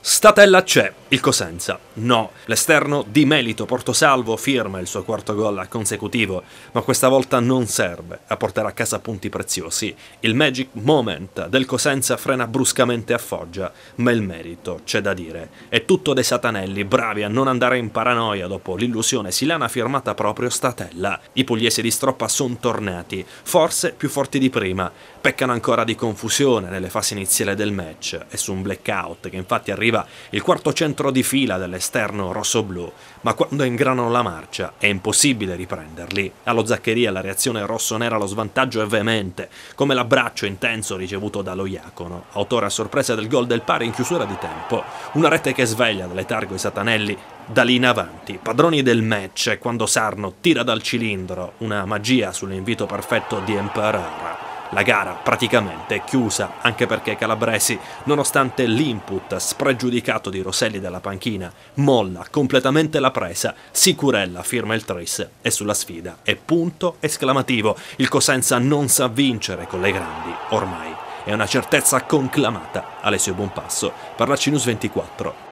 Statella c'è, il Cosenza no. L'esterno di Melito Portosalvo firma il suo quarto gol consecutivo, ma questa volta non serve a portare a casa punti preziosi. Il magic moment del Cosenza frena bruscamente a Foggia, ma il merito c'è da dire. È tutto dei satanelli, bravi a non andare in paranoia dopo l'illusione silana firmata proprio Statella. I pugliesi di Stroppa sono tornati, forse più forti di prima. Peccano ancora di confusione nelle fasi iniziali del match e su un blackout che infatti arriva arriva il quarto centro di fila dell'esterno rossoblù, ma quando ingranano la marcia è impossibile riprenderli. Allo Zaccheria la reazione rosso-nera allo svantaggio è veemente, come l'abbraccio intenso ricevuto dallo Iacono, autore a sorpresa del gol del pari in chiusura di tempo. Una rete che sveglia dal letargo i satanelli da lì in avanti, padroni del match, quando Sarno tira dal cilindro una magia sull'invito perfetto di Emperor. La gara praticamente è chiusa, anche perché Calabresi, nonostante l'input spregiudicato di Roselli dalla panchina, molla completamente la presa, Sicurella firma il tris e sulla sfida è punto esclamativo. Il Cosenza non sa vincere con le grandi, ormai. È una certezza conclamata. Alessio Buonpasso per la Cinus 24.